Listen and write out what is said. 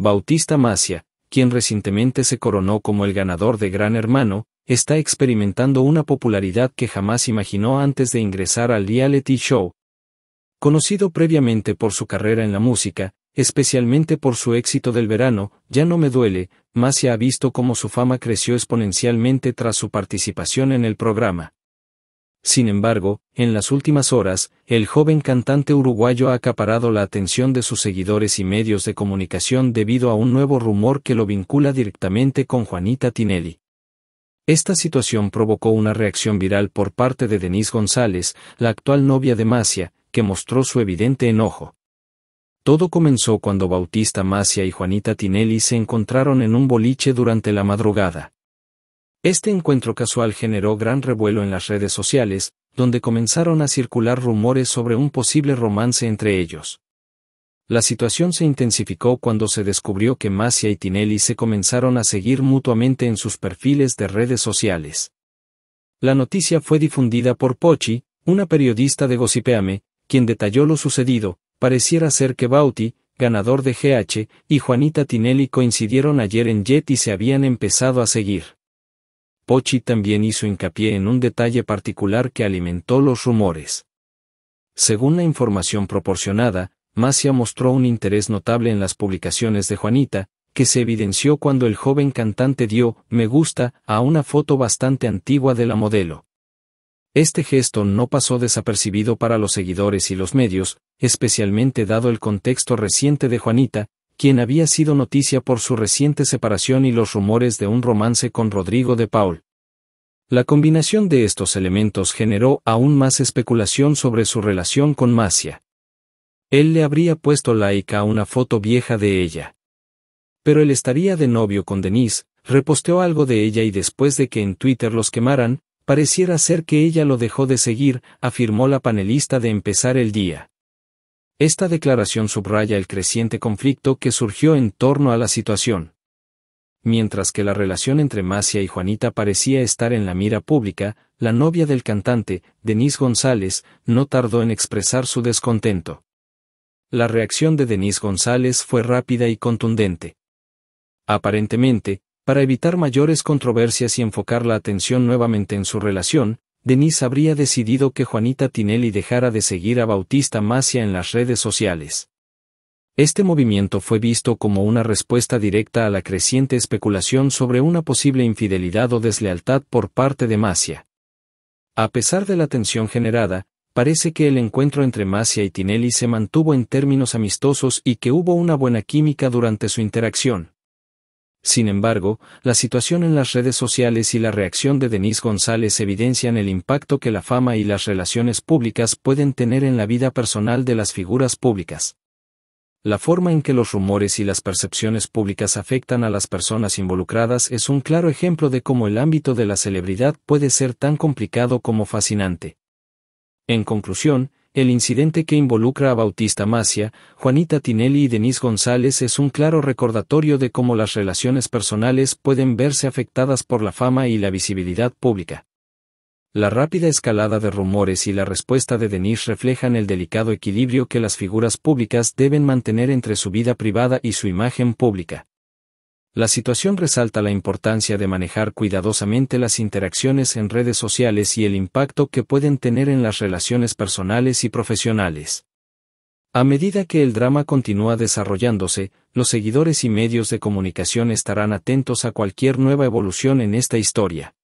Bautista Macia, quien recientemente se coronó como el ganador de Gran Hermano, está experimentando una popularidad que jamás imaginó antes de ingresar al reality show. Conocido previamente por su carrera en la música, especialmente por su éxito del verano, Ya no me duele, Macia ha visto cómo su fama creció exponencialmente tras su participación en el programa. Sin embargo, en las últimas horas, el joven cantante uruguayo ha acaparado la atención de sus seguidores y medios de comunicación debido a un nuevo rumor que lo vincula directamente con Juanita Tinelli. Esta situación provocó una reacción viral por parte de Denise González, la actual novia de Macia, que mostró su evidente enojo. Todo comenzó cuando Bautista Macia y Juanita Tinelli se encontraron en un boliche durante la madrugada. Este encuentro casual generó gran revuelo en las redes sociales, donde comenzaron a circular rumores sobre un posible romance entre ellos. La situación se intensificó cuando se descubrió que Masia y Tinelli se comenzaron a seguir mutuamente en sus perfiles de redes sociales. La noticia fue difundida por Pochi, una periodista de Gossipeame, quien detalló lo sucedido, pareciera ser que Bauti, ganador de GH, y Juanita Tinelli coincidieron ayer en Jet y se habían empezado a seguir. Pochi también hizo hincapié en un detalle particular que alimentó los rumores. Según la información proporcionada, Masia mostró un interés notable en las publicaciones de Juanita, que se evidenció cuando el joven cantante dio me gusta a una foto bastante antigua de la modelo. Este gesto no pasó desapercibido para los seguidores y los medios, especialmente dado el contexto reciente de Juanita, quien había sido noticia por su reciente separación y los rumores de un romance con Rodrigo de Paul. La combinación de estos elementos generó aún más especulación sobre su relación con Masia. Él le habría puesto like a una foto vieja de ella. Pero él estaría de novio con Denise, reposteó algo de ella y después de que en Twitter los quemaran, pareciera ser que ella lo dejó de seguir, afirmó la panelista de empezar el día. Esta declaración subraya el creciente conflicto que surgió en torno a la situación. Mientras que la relación entre Macia y Juanita parecía estar en la mira pública, la novia del cantante, Denise González, no tardó en expresar su descontento. La reacción de Denise González fue rápida y contundente. Aparentemente, para evitar mayores controversias y enfocar la atención nuevamente en su relación, Denise habría decidido que Juanita Tinelli dejara de seguir a Bautista Macia en las redes sociales. Este movimiento fue visto como una respuesta directa a la creciente especulación sobre una posible infidelidad o deslealtad por parte de Macia. A pesar de la tensión generada, parece que el encuentro entre masia y Tinelli se mantuvo en términos amistosos y que hubo una buena química durante su interacción. Sin embargo, la situación en las redes sociales y la reacción de Denise González evidencian el impacto que la fama y las relaciones públicas pueden tener en la vida personal de las figuras públicas. La forma en que los rumores y las percepciones públicas afectan a las personas involucradas es un claro ejemplo de cómo el ámbito de la celebridad puede ser tan complicado como fascinante. En conclusión, el incidente que involucra a Bautista Macia, Juanita Tinelli y Denise González es un claro recordatorio de cómo las relaciones personales pueden verse afectadas por la fama y la visibilidad pública. La rápida escalada de rumores y la respuesta de Denise reflejan el delicado equilibrio que las figuras públicas deben mantener entre su vida privada y su imagen pública. La situación resalta la importancia de manejar cuidadosamente las interacciones en redes sociales y el impacto que pueden tener en las relaciones personales y profesionales. A medida que el drama continúa desarrollándose, los seguidores y medios de comunicación estarán atentos a cualquier nueva evolución en esta historia.